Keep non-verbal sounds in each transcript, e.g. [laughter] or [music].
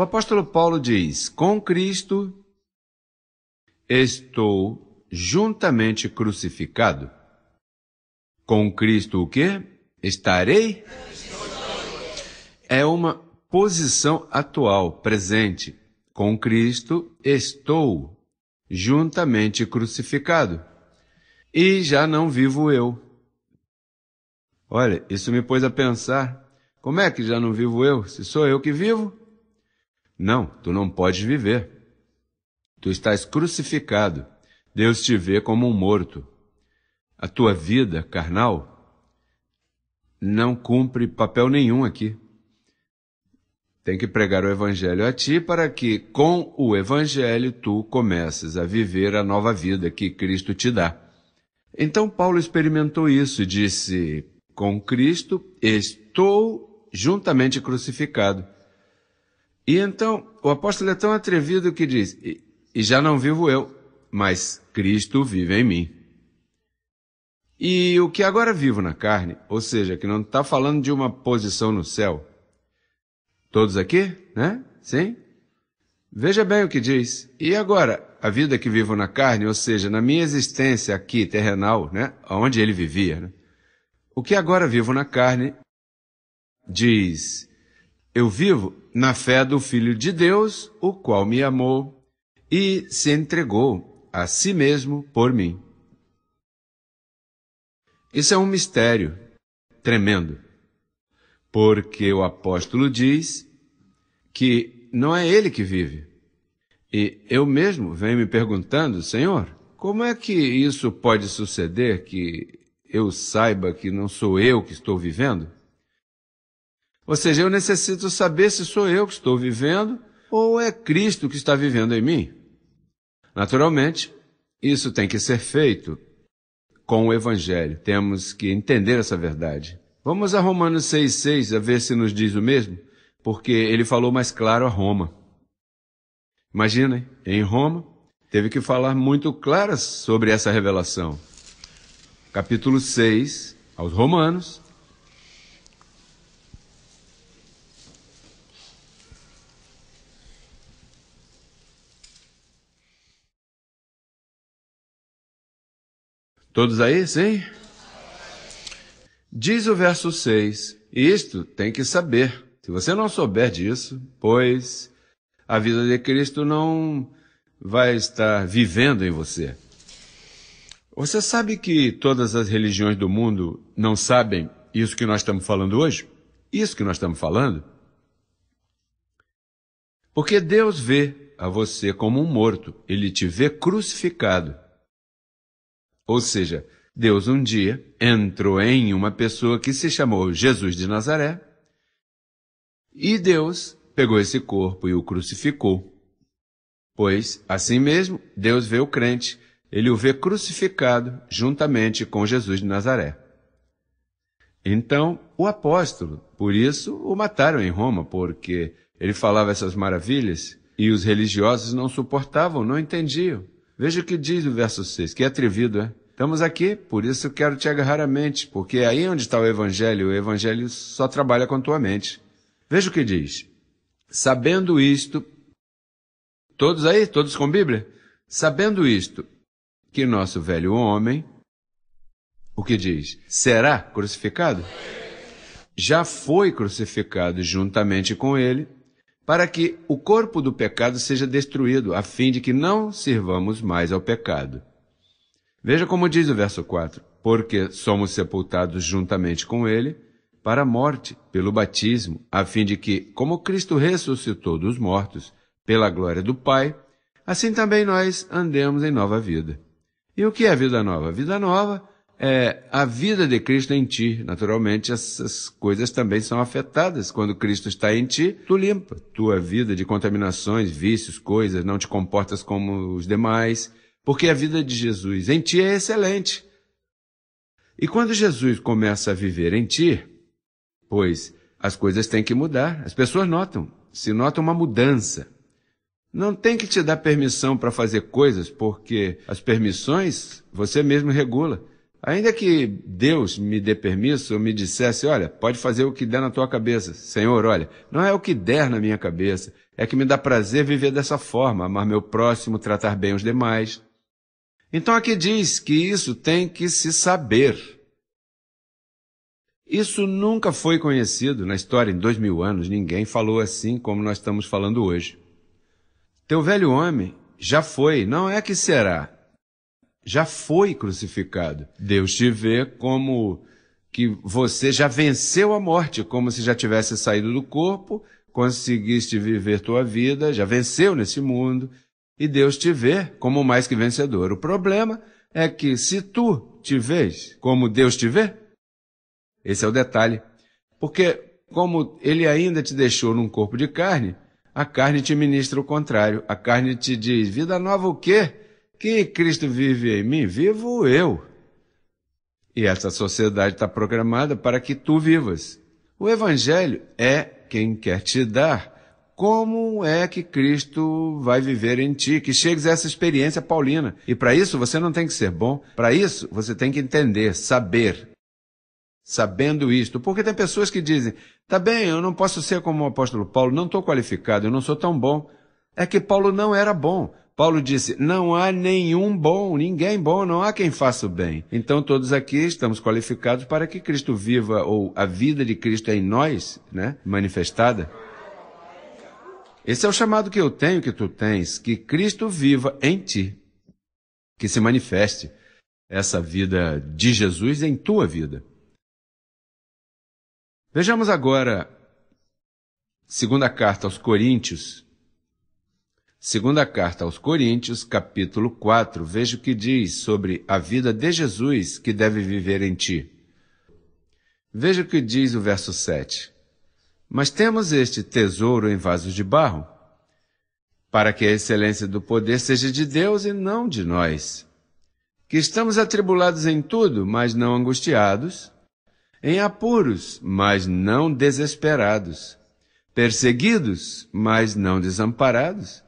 O apóstolo Paulo diz: Com Cristo estou juntamente crucificado. Com Cristo o quê? Estarei? É uma posição atual, presente. Com Cristo estou juntamente crucificado. E já não vivo eu. Olha, isso me pôs a pensar: como é que já não vivo eu? Se sou eu que vivo, não, tu não podes viver. Tu estás crucificado. Deus te vê como um morto. A tua vida carnal não cumpre papel nenhum aqui. Tem que pregar o Evangelho a ti para que, com o Evangelho, tu comeces a viver a nova vida que Cristo te dá. Então Paulo experimentou isso e disse: Com Cristo estou juntamente crucificado. E então o apóstolo é tão atrevido que diz: E, e já não vivo eu, mas Cristo vive em mim. E o que agora vivo na carne, ou seja, que não está falando de uma posição no céu. Todos aqui, né? Sim? Veja bem o que diz. E agora, a vida que vivo na carne, ou seja, na minha existência aqui, terrenal, né? Onde ele vivia, né? O que agora vivo na carne, diz eu vivo na fé do Filho de Deus, o qual me amou e se entregou a si mesmo por mim. Isso é um mistério tremendo, porque o apóstolo diz que não é ele que vive. E eu mesmo venho me perguntando, Senhor, como é que isso pode suceder que eu saiba que não sou eu que estou vivendo? Ou seja, eu necessito saber se sou eu que estou vivendo ou é Cristo que está vivendo em mim. Naturalmente, isso tem que ser feito com o Evangelho. Temos que entender essa verdade. Vamos a Romanos 6,6 a ver se nos diz o mesmo, porque ele falou mais claro a Roma. Imaginem, em Roma, teve que falar muito claro sobre essa revelação. Capítulo 6, aos Romanos, Todos aí, sim? Diz o verso 6: Isto tem que saber. Se você não souber disso, pois a vida de Cristo não vai estar vivendo em você. Você sabe que todas as religiões do mundo não sabem isso que nós estamos falando hoje? Isso que nós estamos falando? Porque Deus vê a você como um morto, ele te vê crucificado. Ou seja, Deus um dia entrou em uma pessoa que se chamou Jesus de Nazaré e Deus pegou esse corpo e o crucificou. Pois, assim mesmo, Deus vê o crente, ele o vê crucificado juntamente com Jesus de Nazaré. Então, o apóstolo, por isso, o mataram em Roma, porque ele falava essas maravilhas e os religiosos não suportavam, não entendiam. Veja o que diz o verso 6, que é atrevido, é? Estamos aqui, por isso eu quero te agarrar a mente, porque é aí onde está o Evangelho, o Evangelho só trabalha com tua mente. Veja o que diz. Sabendo isto, todos aí, todos com Bíblia? Sabendo isto, que nosso velho homem, o que diz? Será crucificado? Já foi crucificado juntamente com ele, para que o corpo do pecado seja destruído, a fim de que não sirvamos mais ao pecado Veja como diz o verso 4: Porque somos sepultados juntamente com ele para a morte, pelo batismo, a fim de que, como Cristo ressuscitou dos mortos, pela glória do Pai, assim também nós andemos em nova vida. E o que é a vida nova? A vida nova é a vida de Cristo em ti. Naturalmente, essas coisas também são afetadas. Quando Cristo está em ti, tu limpa tua vida de contaminações, vícios, coisas, não te comportas como os demais, porque a vida de Jesus em ti é excelente. E quando Jesus começa a viver em ti, pois as coisas têm que mudar, as pessoas notam, se nota uma mudança. Não tem que te dar permissão para fazer coisas, porque as permissões você mesmo regula. Ainda que Deus me dê permissão ou me dissesse, olha, pode fazer o que der na tua cabeça. Senhor, olha, não é o que der na minha cabeça, é que me dá prazer viver dessa forma, amar meu próximo, tratar bem os demais. Então aqui diz que isso tem que se saber. Isso nunca foi conhecido na história, em dois mil anos, ninguém falou assim como nós estamos falando hoje. Teu velho homem já foi, não é que será, já foi crucificado. Deus te vê como que você já venceu a morte, como se já tivesse saído do corpo, conseguiste viver tua vida, já venceu nesse mundo, e Deus te vê como mais que vencedor. O problema é que se tu te vês como Deus te vê, esse é o detalhe. Porque como ele ainda te deixou num corpo de carne, a carne te ministra o contrário. A carne te diz: vida nova o quê? Que Cristo vive em mim? Vivo eu. E essa sociedade está programada para que tu vivas. O Evangelho é quem quer te dar como é que Cristo vai viver em ti, que chegues a essa experiência paulina. E para isso você não tem que ser bom, para isso você tem que entender, saber. Sabendo isto, porque tem pessoas que dizem: tá bem, eu não posso ser como o apóstolo Paulo, não estou qualificado, eu não sou tão bom. É que Paulo não era bom. Paulo disse: não há nenhum bom, ninguém bom, não há quem faça o bem. Então todos aqui estamos qualificados para que Cristo viva, ou a vida de Cristo é em nós, né? Manifestada. Esse é o chamado que eu tenho, que tu tens, que Cristo viva em ti, que se manifeste essa vida de Jesus em tua vida. Vejamos agora, segunda carta aos Coríntios, segunda carta aos Coríntios, capítulo 4, veja o que diz sobre a vida de Jesus que deve viver em ti. Veja o que diz o verso 7. Mas temos este tesouro em vasos de barro, para que a excelência do poder seja de Deus e não de nós. Que estamos atribulados em tudo, mas não angustiados, em apuros, mas não desesperados, perseguidos, mas não desamparados,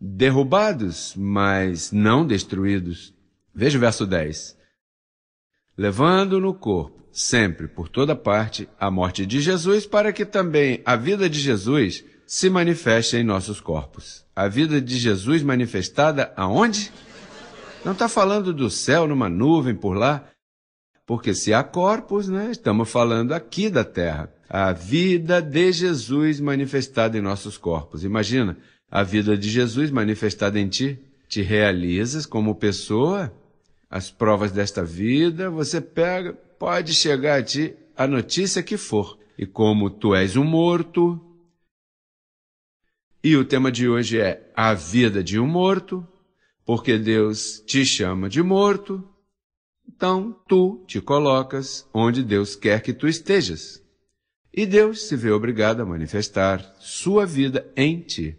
derrubados, mas não destruídos. Veja o verso 10 levando no corpo, sempre por toda parte, a morte de Jesus, para que também a vida de Jesus se manifeste em nossos corpos. A vida de Jesus manifestada aonde? Não está falando do céu numa nuvem por lá, porque se há corpos, né, estamos falando aqui da terra. A vida de Jesus manifestada em nossos corpos. Imagina, a vida de Jesus manifestada em ti, te realizas como pessoa, as provas desta vida, você pega, pode chegar a ti a notícia que for. E como tu és um morto, e o tema de hoje é a vida de um morto, porque Deus te chama de morto, então tu te colocas onde Deus quer que tu estejas. E Deus se vê obrigado a manifestar sua vida em ti.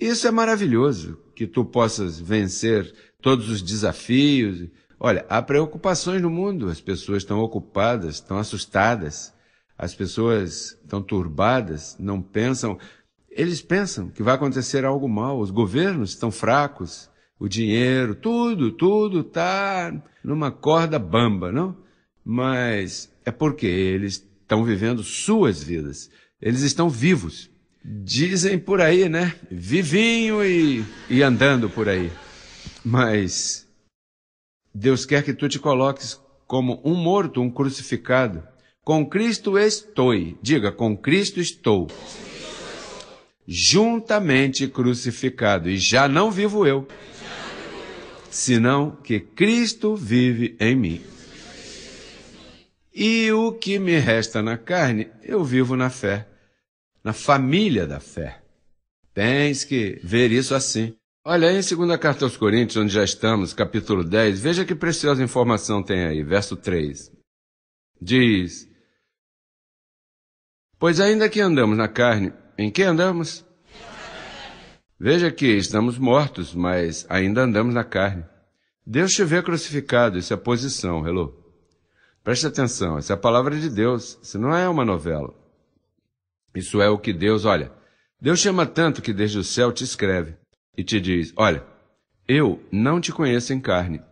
Isso é maravilhoso que tu possas vencer todos os desafios. Olha, há preocupações no mundo, as pessoas estão ocupadas, estão assustadas, as pessoas estão turbadas, não pensam. Eles pensam que vai acontecer algo mal, os governos estão fracos, o dinheiro, tudo, tudo está numa corda bamba, não? Mas é porque eles estão vivendo suas vidas, eles estão vivos dizem por aí, né? Vivinho e, e andando por aí. Mas Deus quer que tu te coloques como um morto, um crucificado. Com Cristo estou. Diga, com Cristo estou. Juntamente crucificado. E já não vivo eu, senão que Cristo vive em mim. E o que me resta na carne, eu vivo na fé na família da fé. Tens que ver isso assim. Olha aí em 2 Carta aos Coríntios, onde já estamos, capítulo 10, veja que preciosa informação tem aí, verso 3. Diz: Pois ainda que andamos na carne, em que andamos? Veja que estamos mortos, mas ainda andamos na carne. Deus te vê crucificado, isso é posição, hello. Preste atenção, essa é a palavra de Deus, isso não é uma novela. Isso é o que Deus, olha, Deus chama tanto que desde o céu te escreve e te diz: Olha, eu não te conheço em carne,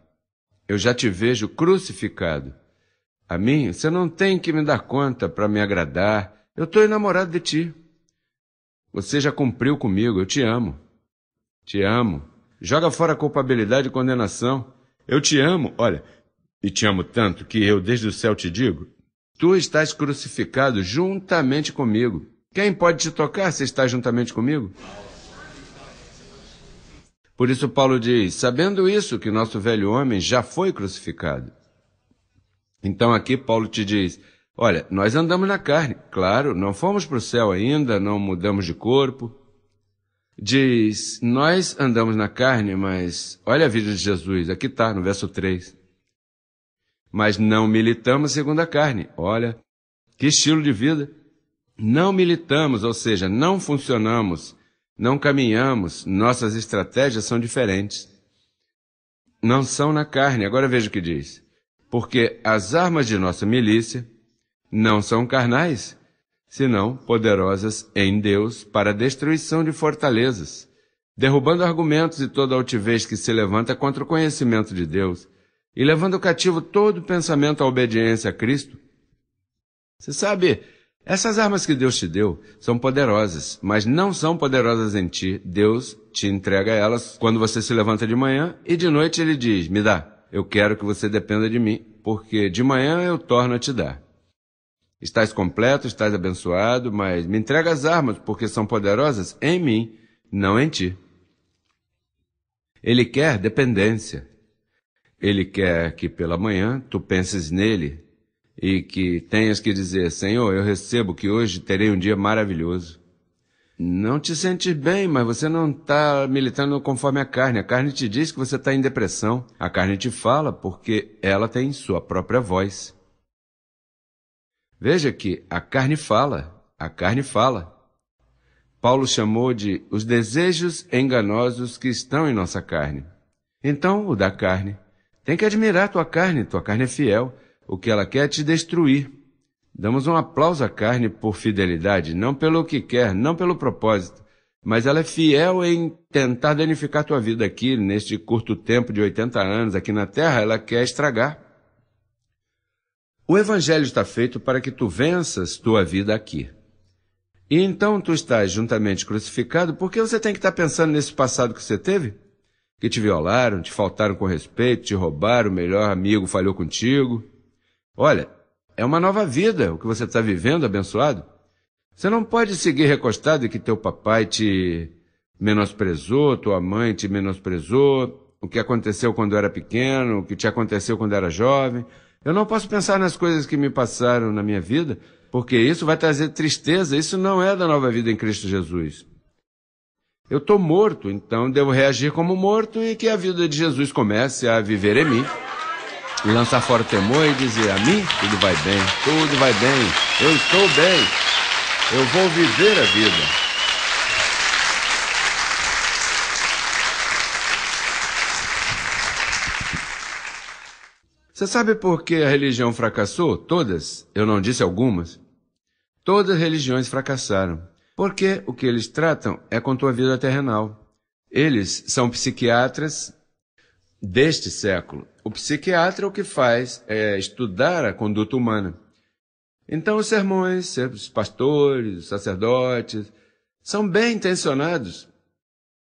eu já te vejo crucificado. A mim, você não tem que me dar conta para me agradar, eu estou enamorado de ti. Você já cumpriu comigo, eu te amo. Te amo. Joga fora a culpabilidade e condenação. Eu te amo, olha, e te amo tanto que eu desde o céu te digo: Tu estás crucificado juntamente comigo. Quem pode te tocar se estás juntamente comigo? Por isso, Paulo diz: sabendo isso, que nosso velho homem já foi crucificado. Então, aqui, Paulo te diz: olha, nós andamos na carne, claro, não fomos para o céu ainda, não mudamos de corpo. Diz: nós andamos na carne, mas olha a vida de Jesus, aqui está, no verso 3 mas não militamos segundo a carne. Olha, que estilo de vida! Não militamos, ou seja, não funcionamos, não caminhamos, nossas estratégias são diferentes. Não são na carne. Agora veja o que diz. Porque as armas de nossa milícia não são carnais, senão poderosas em Deus para a destruição de fortalezas, derrubando argumentos e toda altivez que se levanta contra o conhecimento de Deus e levando cativo todo pensamento à obediência a Cristo? Você sabe, essas armas que Deus te deu são poderosas, mas não são poderosas em ti. Deus te entrega elas quando você se levanta de manhã e de noite ele diz: Me dá, eu quero que você dependa de mim, porque de manhã eu torno a te dar. Estás completo, estás abençoado, mas me entrega as armas, porque são poderosas em mim, não em ti. Ele quer dependência, ele quer que pela manhã tu penses nele e que tenhas que dizer: Senhor, eu recebo que hoje terei um dia maravilhoso. Não te sentes bem, mas você não está militando conforme a carne. A carne te diz que você está em depressão. A carne te fala porque ela tem sua própria voz. Veja que a carne fala, a carne fala. Paulo chamou de os desejos enganosos que estão em nossa carne. Então, o da carne tem que admirar tua carne, tua carne é fiel. O que ela quer é te destruir. Damos um aplauso à carne por fidelidade, não pelo que quer, não pelo propósito, mas ela é fiel em tentar danificar tua vida aqui, neste curto tempo de 80 anos aqui na terra, ela quer estragar. O evangelho está feito para que tu venças tua vida aqui. E então tu estás juntamente crucificado, porque você tem que estar pensando nesse passado que você teve? que te violaram, te faltaram com respeito, te roubaram, o melhor amigo falhou contigo. Olha, é uma nova vida o que você está vivendo, abençoado. Você não pode seguir recostado em que teu papai te menosprezou, tua mãe te menosprezou, o que aconteceu quando era pequeno, o que te aconteceu quando era jovem. Eu não posso pensar nas coisas que me passaram na minha vida, porque isso vai trazer tristeza, isso não é da nova vida em Cristo Jesus. Eu estou morto, então devo reagir como morto e que a vida de Jesus comece a viver em mim. Lançar fora o temor e dizer a mim: tudo vai bem, tudo vai bem, eu estou bem, eu vou viver a vida. Você sabe por que a religião fracassou? Todas, eu não disse algumas. Todas as religiões fracassaram. Porque o que eles tratam é com tua vida terrenal. Eles são psiquiatras deste século. O psiquiatra é o que faz é estudar a conduta humana. Então, os sermões, os pastores, os sacerdotes, são bem intencionados.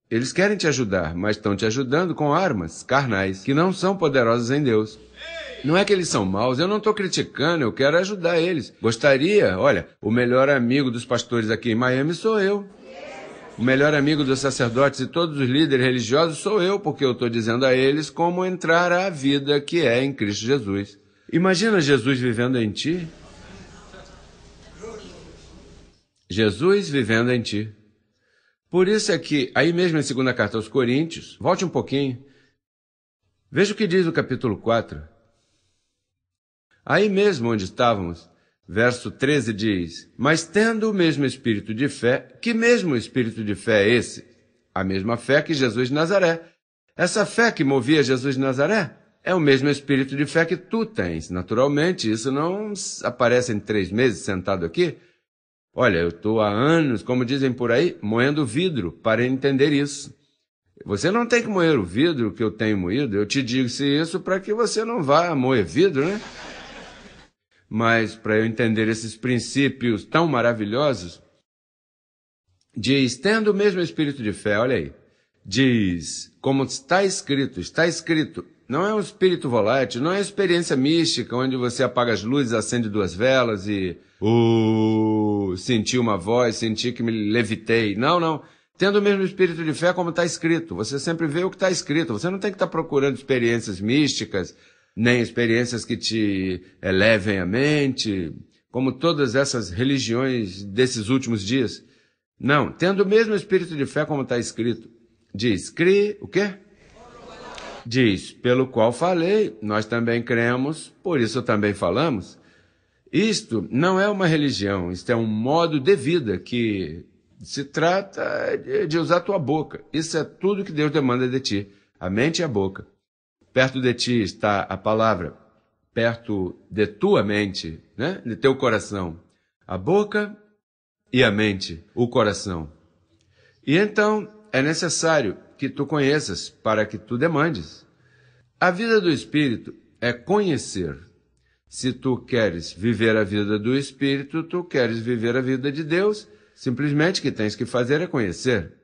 Eles querem te ajudar, mas estão te ajudando com armas carnais que não são poderosas em Deus. Ei! Não é que eles são maus, eu não estou criticando, eu quero ajudar eles. Gostaria, olha, o melhor amigo dos pastores aqui em Miami sou eu. O melhor amigo dos sacerdotes e todos os líderes religiosos sou eu, porque eu estou dizendo a eles como entrar à vida que é em Cristo Jesus. Imagina Jesus vivendo em ti. Jesus vivendo em ti. Por isso é que, aí mesmo em segunda carta aos Coríntios, volte um pouquinho, veja o que diz o capítulo 4. Aí mesmo onde estávamos, verso 13 diz: Mas tendo o mesmo espírito de fé, que mesmo espírito de fé é esse? A mesma fé que Jesus de Nazaré. Essa fé que movia Jesus de Nazaré é o mesmo espírito de fé que tu tens. Naturalmente, isso não aparece em três meses sentado aqui. Olha, eu estou há anos, como dizem por aí, moendo vidro para entender isso. Você não tem que moer o vidro que eu tenho moído. Eu te digo isso para que você não vá moer vidro, né? mas para eu entender esses princípios tão maravilhosos, diz: tendo o mesmo espírito de fé, olha aí, diz, como está escrito, está escrito, não é um espírito volátil, não é experiência mística onde você apaga as luzes, acende duas velas e uh, senti uma voz, senti que me levitei. Não, não. Tendo o mesmo espírito de fé como está escrito, Você sempre vê o que está escrito. Você não tem que estar tá procurando experiências místicas, nem experiências que te elevem eh, a mente, como todas essas religiões desses últimos dias. Não, tendo o mesmo espírito de fé como está escrito. Diz, crê, o quê? Diz, pelo qual falei, nós também cremos, por isso também falamos. Isto não é uma religião, isto é um modo de vida que se trata de usar tua boca. Isso é tudo que Deus demanda de ti, a mente e a boca. Perto de ti está a palavra, perto de tua mente, né? de teu coração, a boca e a mente, o coração. E então é necessário que tu conheças para que tu demandes. A vida do espírito é conhecer. Se tu queres viver a vida do espírito, tu queres viver a vida de Deus, simplesmente o que tens que fazer é conhecer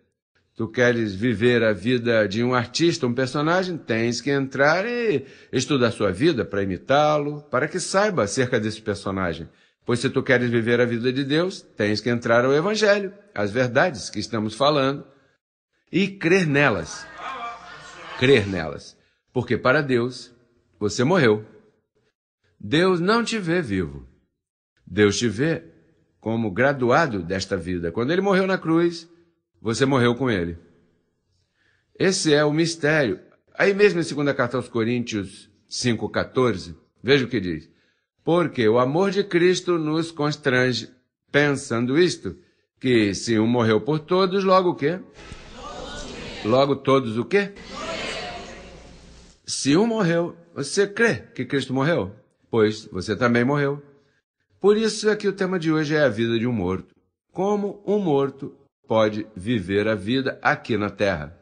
tu queres viver a vida de um artista, um personagem, tens que entrar e estudar sua vida para imitá-lo, para que saiba acerca desse personagem. Pois se tu queres viver a vida de Deus, tens que entrar ao Evangelho, as verdades que estamos falando, e crer nelas. Crer nelas. Porque para Deus, você morreu. Deus não te vê vivo. Deus te vê como graduado desta vida. Quando ele morreu na cruz, você morreu com ele. Esse é o mistério. Aí mesmo em 2 carta aos Coríntios 5,14, veja o que diz. Porque o amor de Cristo nos constrange, pensando isto, que se um morreu por todos, logo o quê? Logo todos o quê? Se um morreu, você crê que Cristo morreu? Pois você também morreu. Por isso é que o tema de hoje é a vida de um morto. Como um morto pode viver a vida aqui na terra.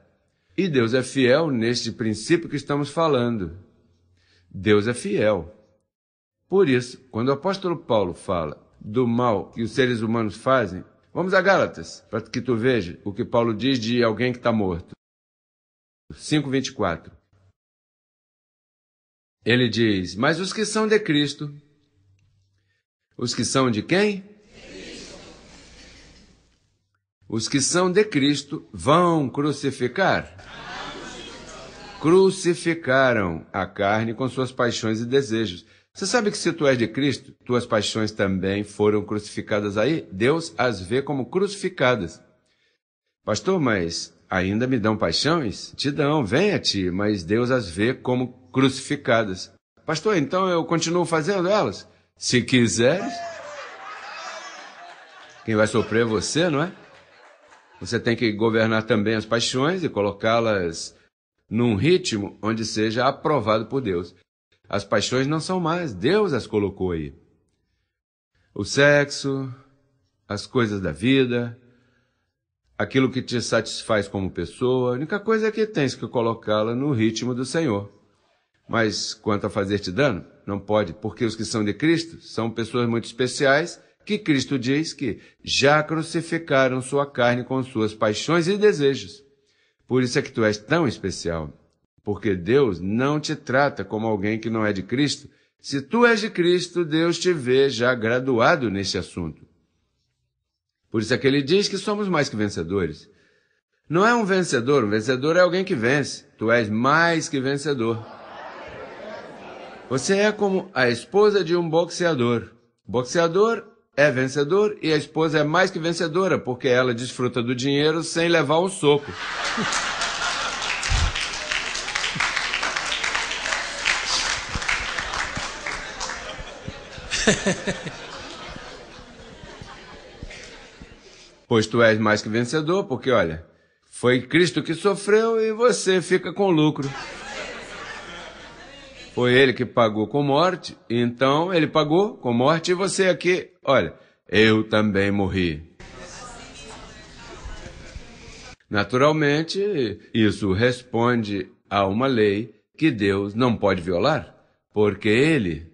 E Deus é fiel neste princípio que estamos falando. Deus é fiel. Por isso, quando o apóstolo Paulo fala do mal que os seres humanos fazem, vamos a Gálatas, para que tu veja o que Paulo diz de alguém que está morto. 5,24 Ele diz: Mas os que são de Cristo, os que são de quem? Os que são de Cristo vão crucificar. Crucificaram a carne com suas paixões e desejos. Você sabe que se tu és de Cristo, tuas paixões também foram crucificadas aí? Deus as vê como crucificadas. Pastor, mas ainda me dão paixões? Te dão, vem a ti, mas Deus as vê como crucificadas. Pastor, então eu continuo fazendo elas? Se quiseres. Quem vai sofrer é você, não é? Você tem que governar também as paixões e colocá-las num ritmo onde seja aprovado por Deus. As paixões não são mais, Deus as colocou aí. O sexo, as coisas da vida, aquilo que te satisfaz como pessoa, a única coisa é que tens que colocá-la no ritmo do Senhor. Mas quanto a fazer-te dano, não pode, porque os que são de Cristo são pessoas muito especiais que Cristo diz que já crucificaram sua carne com suas paixões e desejos. Por isso é que tu és tão especial, porque Deus não te trata como alguém que não é de Cristo. Se tu és de Cristo, Deus te vê já graduado neste assunto. Por isso é que ele diz que somos mais que vencedores. Não é um vencedor, um vencedor é alguém que vence. Tu és mais que vencedor. Você é como a esposa de um boxeador. boxeador é vencedor e a esposa é mais que vencedora, porque ela desfruta do dinheiro sem levar um soco. [laughs] pois tu és mais que vencedor, porque olha, foi Cristo que sofreu e você fica com lucro. Foi ele que pagou com morte, então ele pagou com morte e você aqui, olha, eu também morri. Naturalmente, isso responde a uma lei que Deus não pode violar, porque ele,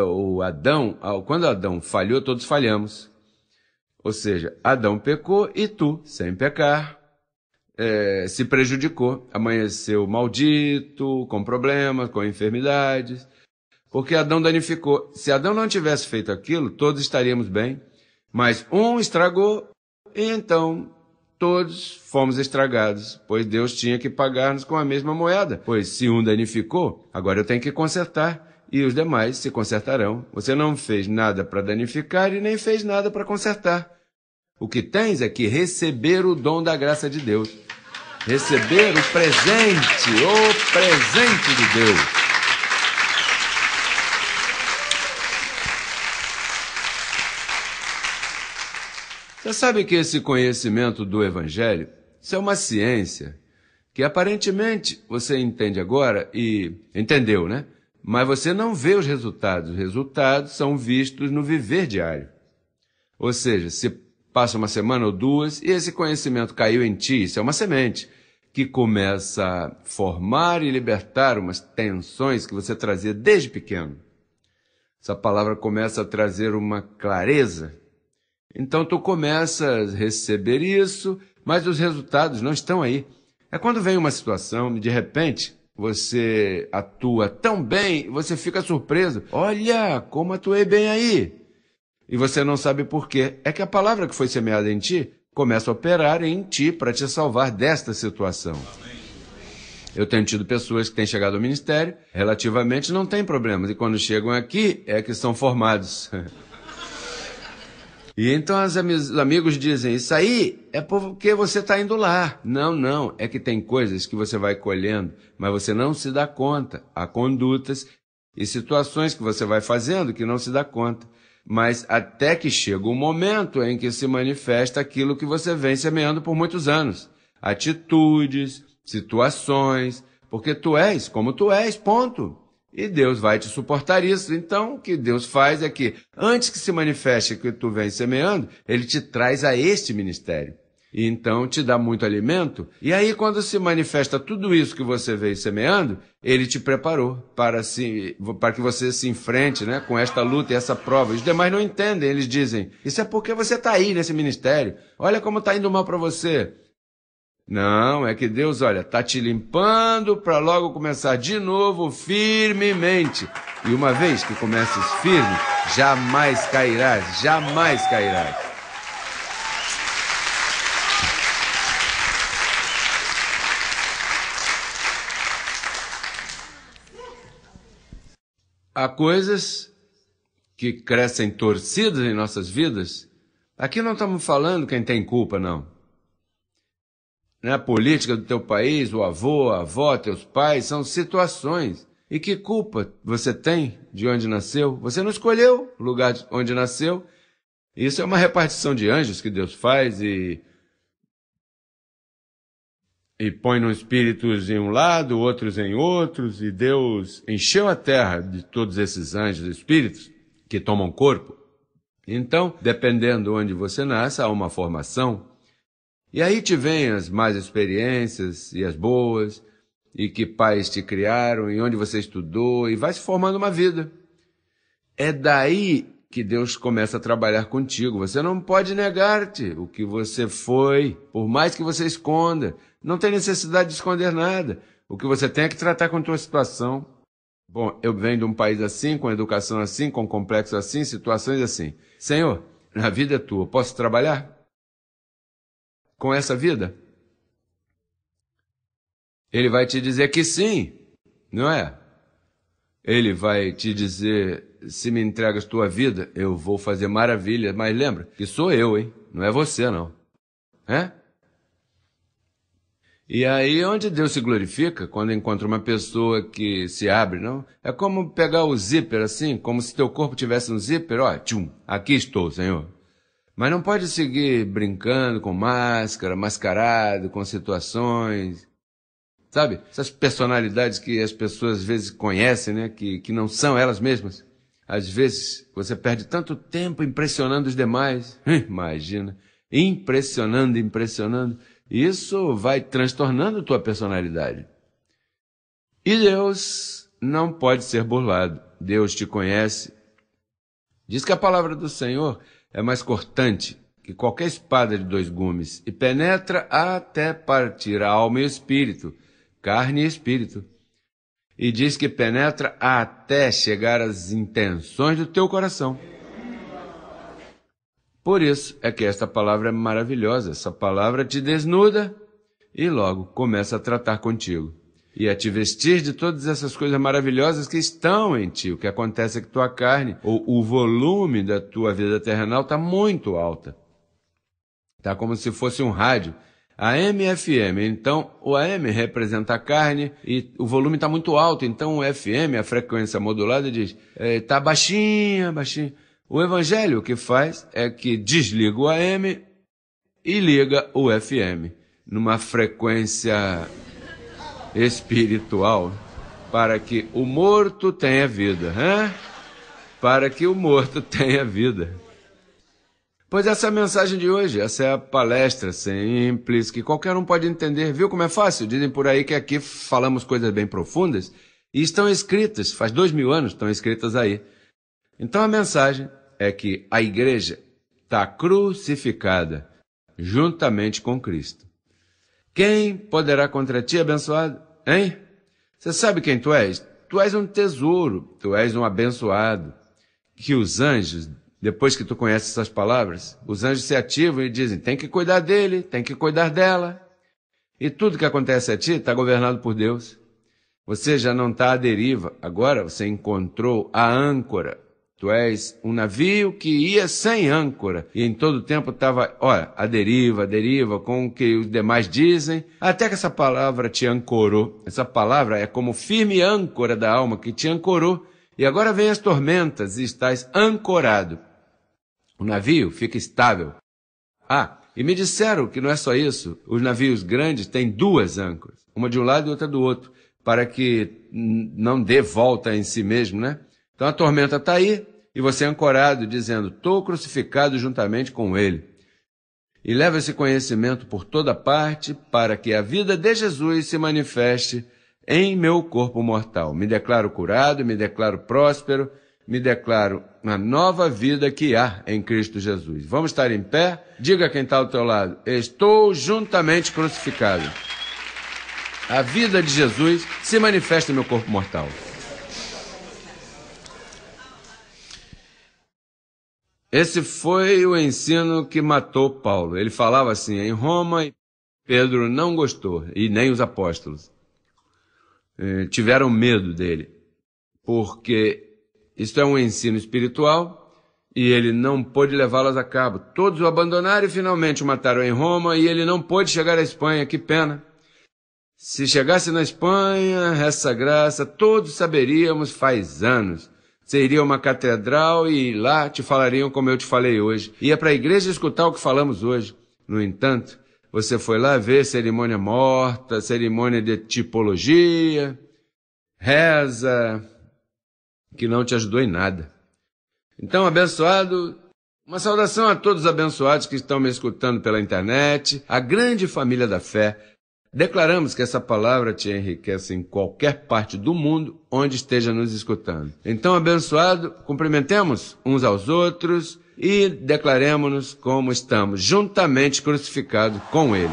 o Adão, quando Adão falhou, todos falhamos. Ou seja, Adão pecou e tu, sem pecar, é, se prejudicou, amanheceu maldito, com problemas, com enfermidades, porque Adão danificou. Se Adão não tivesse feito aquilo, todos estaríamos bem, mas um estragou, e então todos fomos estragados, pois Deus tinha que pagar-nos com a mesma moeda. Pois se um danificou, agora eu tenho que consertar e os demais se consertarão. Você não fez nada para danificar e nem fez nada para consertar. O que tens é que receber o dom da graça de Deus receber o presente, o presente de Deus. Você sabe que esse conhecimento do Evangelho, isso é uma ciência que aparentemente você entende agora e entendeu, né? Mas você não vê os resultados. Os resultados são vistos no viver diário. Ou seja, se passa uma semana ou duas e esse conhecimento caiu em ti. Isso é uma semente que começa a formar e libertar umas tensões que você trazia desde pequeno. Essa palavra começa a trazer uma clareza. Então tu começa a receber isso, mas os resultados não estão aí. É quando vem uma situação e de repente você atua tão bem, você fica surpreso. Olha, como atuei bem aí e você não sabe por quê. É que a palavra que foi semeada em ti começa a operar em ti para te salvar desta situação. Eu tenho tido pessoas que têm chegado ao ministério, relativamente não têm problemas, e quando chegam aqui é que são formados. [laughs] e então os amigos dizem: Isso aí é porque você está indo lá. Não, não, é que tem coisas que você vai colhendo, mas você não se dá conta. Há condutas e situações que você vai fazendo que não se dá conta mas até que chega o momento em que se manifesta aquilo que você vem semeando por muitos anos. Atitudes, situações, porque tu és como tu és, ponto. E Deus vai te suportar isso. Então, o que Deus faz é que, antes que se manifeste o que tu vem semeando, ele te traz a este ministério. E então te dá muito alimento. E aí, quando se manifesta tudo isso que você veio semeando, ele te preparou para, se, para que você se enfrente né, com esta luta e essa prova. Os demais não entendem, eles dizem: Isso é porque você está aí nesse ministério. Olha como está indo mal para você. Não, é que Deus, olha, está te limpando para logo começar de novo firmemente. E uma vez que comeces firme, jamais cairás, jamais cairás. Há coisas que crescem torcidas em nossas vidas. Aqui não estamos falando quem tem culpa, não. É a política do teu país, o avô, a avó, teus pais, são situações. E que culpa você tem de onde nasceu? Você não escolheu o lugar onde nasceu. Isso é uma repartição de anjos que Deus faz e e põe espíritos em um lado, outros em outros, e Deus encheu a terra de todos esses anjos espíritos que tomam corpo. Então, dependendo onde você nasce, há uma formação. E aí te vêm as más experiências e as boas, e que pais te criaram, e onde você estudou, e vai se formando uma vida. É daí que Deus começa a trabalhar contigo. Você não pode negar-te o que você foi, por mais que você esconda. Não tem necessidade de esconder nada. O que você tem é que tratar com a tua situação. Bom, eu venho de um país assim, com educação assim, com complexo assim, situações assim. Senhor, a vida é tua. Posso trabalhar com essa vida? Ele vai te dizer que sim, não é? Ele vai te dizer: se me entregas tua vida, eu vou fazer maravilha. Mas lembra que sou eu, hein? Não é você, não. É? E aí, onde Deus se glorifica, quando encontra uma pessoa que se abre, não? É como pegar o zíper assim, como se teu corpo tivesse um zíper, ó, tchum, aqui estou, Senhor. Mas não pode seguir brincando com máscara, mascarado, com situações. Sabe? Essas personalidades que as pessoas às vezes conhecem, né? Que, que não são elas mesmas. Às vezes você perde tanto tempo impressionando os demais. Hum, imagina. Impressionando, impressionando isso vai transtornando tua personalidade. E Deus não pode ser burlado. Deus te conhece. Diz que a palavra do Senhor é mais cortante que qualquer espada de dois gumes e penetra até partir a alma e espírito, carne e espírito. E diz que penetra até chegar às intenções do teu coração. Por isso é que esta palavra é maravilhosa. Essa palavra te desnuda e logo começa a tratar contigo e a te vestir de todas essas coisas maravilhosas que estão em ti. O que acontece é que tua carne, ou o volume da tua vida terrenal, está muito alta. Está como se fosse um rádio. AM e FM. Então, o AM representa a carne e o volume está muito alto. Então, o FM, a frequência modulada, diz: está eh, é, baixinha, baixinha. O Evangelho o que faz é que desliga o AM e liga o FM numa frequência espiritual para que o morto tenha vida, hein? para que o morto [laughs] tenha vida. Pois essa é a mensagem de hoje, essa é a palestra simples que qualquer um pode entender. Viu como é fácil? Dizem por aí que aqui falamos coisas bem profundas e estão escritas, faz dois mil anos estão escritas aí. Então a mensagem é que a igreja está crucificada juntamente com Cristo. Quem poderá contra ti, abençoado? Hein? Você sabe quem tu és? Tu és um tesouro, tu és um abençoado. Que os anjos, depois que tu conheces essas palavras, os anjos se ativam e dizem: tem que cuidar dele, tem que cuidar dela. E tudo que acontece a ti está governado por Deus. Você já não está à deriva, agora você encontrou a âncora, Tu és um navio que ia sem âncora e em todo tempo estava, olha, a deriva, a deriva, com o que os demais dizem, até que essa palavra te ancorou. Essa palavra é como firme âncora da alma que te ancorou. E agora vem as tormentas e estás ancorado. O navio fica estável. Ah, e me disseram que não é só isso. Os navios grandes têm duas âncoras, uma de um lado e outra do outro, para que não dê volta em si mesmo, né? Então a tormenta está aí e você é ancorado, dizendo: Estou crucificado juntamente com ele. E leva esse conhecimento por toda parte para que a vida de Jesus se manifeste em meu corpo mortal. Me declaro curado, me declaro próspero, me declaro a nova vida que há em Cristo Jesus. Vamos estar em pé? Diga quem está ao teu lado: Estou juntamente crucificado. A vida de Jesus se manifesta em meu corpo mortal. Esse foi o ensino que matou Paulo. Ele falava assim em Roma e Pedro não gostou, e nem os apóstolos. Eh, tiveram medo dele, porque isto é um ensino espiritual e ele não pôde levá-las a cabo. Todos o abandonaram e finalmente o mataram em Roma e ele não pôde chegar à Espanha, que pena. Se chegasse na Espanha, essa graça, todos saberíamos faz anos. Seria uma catedral e lá te falariam como eu te falei hoje. Ia para a igreja escutar o que falamos hoje. No entanto, você foi lá ver cerimônia morta, cerimônia de tipologia, reza, que não te ajudou em nada. Então, abençoado, uma saudação a todos os abençoados que estão me escutando pela internet, a grande família da fé Declaramos que essa palavra te enriquece é assim, em qualquer parte do mundo onde esteja nos escutando. Então, abençoado, cumprimentemos uns aos outros e declaremos-nos como estamos, juntamente crucificados com Ele.